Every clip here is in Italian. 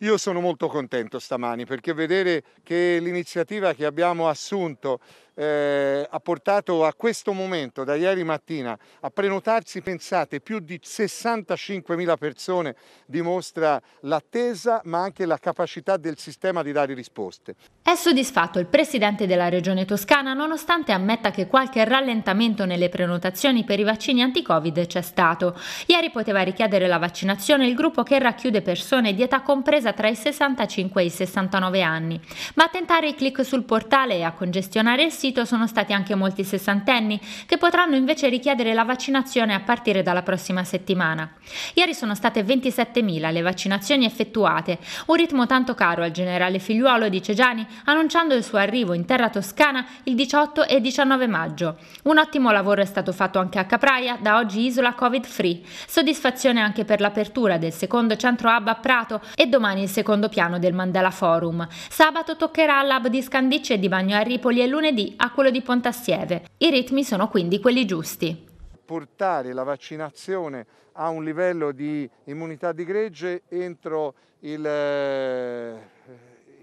Io sono molto contento stamani perché vedere che l'iniziativa che abbiamo assunto eh, ha portato a questo momento, da ieri mattina, a prenotarsi, pensate, più di 65.000 persone, dimostra l'attesa ma anche la capacità del sistema di dare risposte. È soddisfatto il presidente della regione toscana nonostante ammetta che qualche rallentamento nelle prenotazioni per i vaccini anti-covid c'è stato. Ieri poteva richiedere la vaccinazione il gruppo che racchiude persone di età compresa tra i 65 e i 69 anni, ma a tentare i click sul portale e a congestionare il sito sito sono stati anche molti sessantenni, che potranno invece richiedere la vaccinazione a partire dalla prossima settimana. Ieri sono state 27.000 le vaccinazioni effettuate, un ritmo tanto caro al generale figliuolo di Cegiani, annunciando il suo arrivo in terra toscana il 18 e 19 maggio. Un ottimo lavoro è stato fatto anche a Capraia, da oggi isola Covid-free. Soddisfazione anche per l'apertura del secondo centro hub a Prato e domani il secondo piano del Mandela Forum. Sabato toccherà all'hub di Scandicce e di Bagno a Ripoli e lunedì a quello di Pontassieve. I ritmi sono quindi quelli giusti. Portare la vaccinazione a un livello di immunità di gregge entro il eh,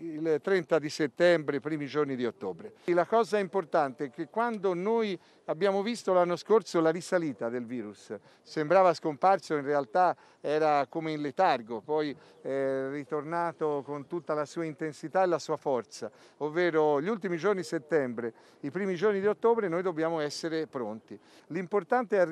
il 30 di settembre, i primi giorni di ottobre. la cosa importante è che quando noi abbiamo visto l'anno scorso la risalita del virus, sembrava scomparso, in realtà era come in letargo, poi è ritornato con tutta la sua intensità e la sua forza, ovvero gli ultimi giorni di settembre, i primi giorni di ottobre noi dobbiamo essere pronti. L'importante è arrivare